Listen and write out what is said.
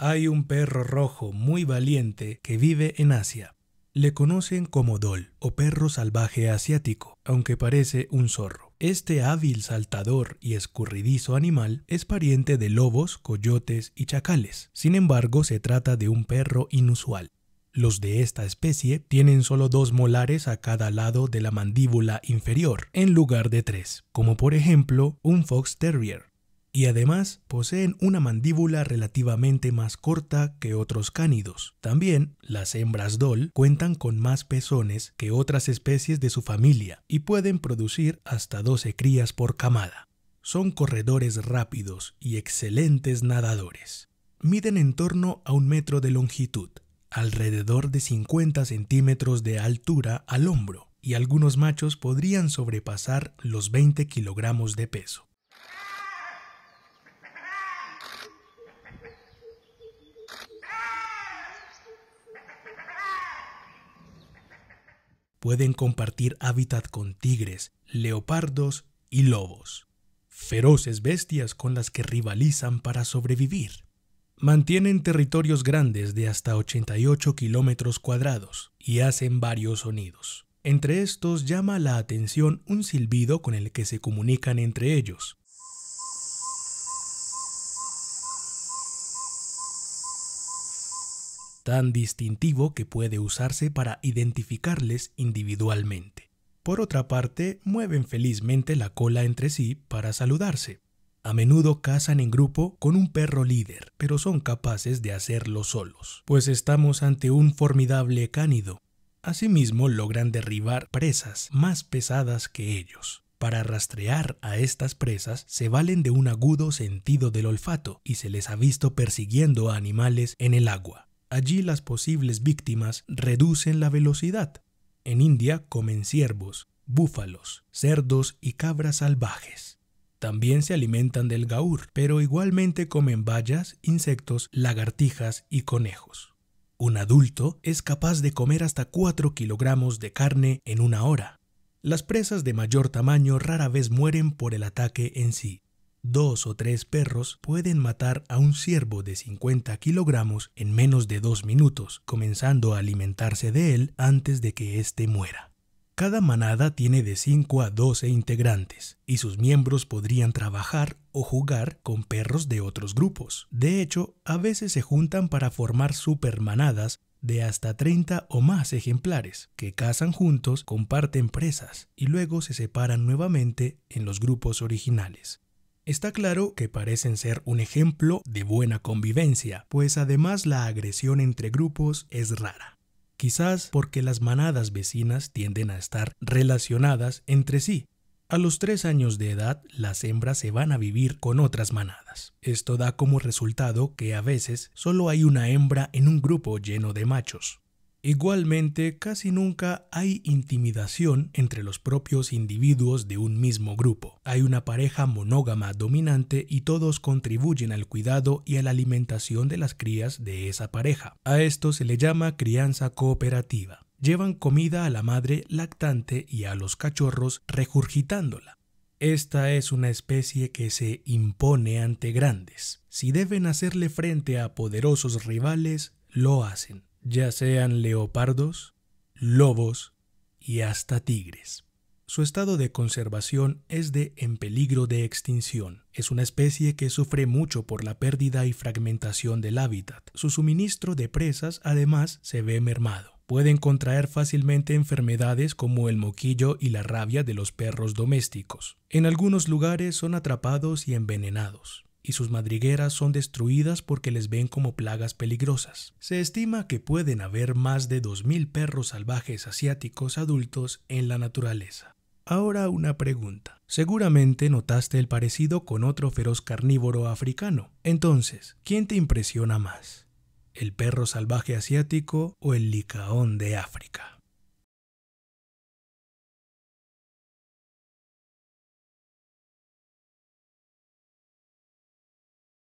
Hay un perro rojo muy valiente que vive en Asia. Le conocen como Dol o perro salvaje asiático, aunque parece un zorro. Este hábil saltador y escurridizo animal es pariente de lobos, coyotes y chacales. Sin embargo, se trata de un perro inusual. Los de esta especie tienen solo dos molares a cada lado de la mandíbula inferior, en lugar de tres, como por ejemplo un fox terrier y además poseen una mandíbula relativamente más corta que otros cánidos. También las hembras dol cuentan con más pezones que otras especies de su familia y pueden producir hasta 12 crías por camada. Son corredores rápidos y excelentes nadadores. Miden en torno a un metro de longitud, alrededor de 50 centímetros de altura al hombro, y algunos machos podrían sobrepasar los 20 kilogramos de peso. pueden compartir hábitat con tigres, leopardos y lobos, feroces bestias con las que rivalizan para sobrevivir. Mantienen territorios grandes de hasta 88 kilómetros cuadrados y hacen varios sonidos. Entre estos llama la atención un silbido con el que se comunican entre ellos, tan distintivo que puede usarse para identificarles individualmente. Por otra parte, mueven felizmente la cola entre sí para saludarse. A menudo cazan en grupo con un perro líder, pero son capaces de hacerlo solos, pues estamos ante un formidable cánido. Asimismo, logran derribar presas más pesadas que ellos. Para rastrear a estas presas se valen de un agudo sentido del olfato y se les ha visto persiguiendo a animales en el agua. Allí las posibles víctimas reducen la velocidad. En India comen ciervos, búfalos, cerdos y cabras salvajes. También se alimentan del gaur, pero igualmente comen bayas, insectos, lagartijas y conejos. Un adulto es capaz de comer hasta 4 kilogramos de carne en una hora. Las presas de mayor tamaño rara vez mueren por el ataque en sí, Dos o tres perros pueden matar a un ciervo de 50 kilogramos en menos de dos minutos, comenzando a alimentarse de él antes de que éste muera. Cada manada tiene de 5 a 12 integrantes, y sus miembros podrían trabajar o jugar con perros de otros grupos. De hecho, a veces se juntan para formar supermanadas de hasta 30 o más ejemplares, que cazan juntos, comparten presas y luego se separan nuevamente en los grupos originales. Está claro que parecen ser un ejemplo de buena convivencia, pues además la agresión entre grupos es rara. Quizás porque las manadas vecinas tienden a estar relacionadas entre sí. A los tres años de edad, las hembras se van a vivir con otras manadas. Esto da como resultado que a veces solo hay una hembra en un grupo lleno de machos. Igualmente, casi nunca hay intimidación entre los propios individuos de un mismo grupo. Hay una pareja monógama dominante y todos contribuyen al cuidado y a la alimentación de las crías de esa pareja. A esto se le llama crianza cooperativa. Llevan comida a la madre lactante y a los cachorros regurgitándola. Esta es una especie que se impone ante grandes. Si deben hacerle frente a poderosos rivales, lo hacen ya sean leopardos, lobos y hasta tigres. Su estado de conservación es de en peligro de extinción. Es una especie que sufre mucho por la pérdida y fragmentación del hábitat. Su suministro de presas además se ve mermado pueden contraer fácilmente enfermedades como el moquillo y la rabia de los perros domésticos. En algunos lugares son atrapados y envenenados y sus madrigueras son destruidas porque les ven como plagas peligrosas. Se estima que pueden haber más de 2.000 perros salvajes asiáticos adultos en la naturaleza. Ahora una pregunta. Seguramente notaste el parecido con otro feroz carnívoro africano. Entonces, ¿quién te impresiona más? ¿El perro salvaje asiático o el licaón de África?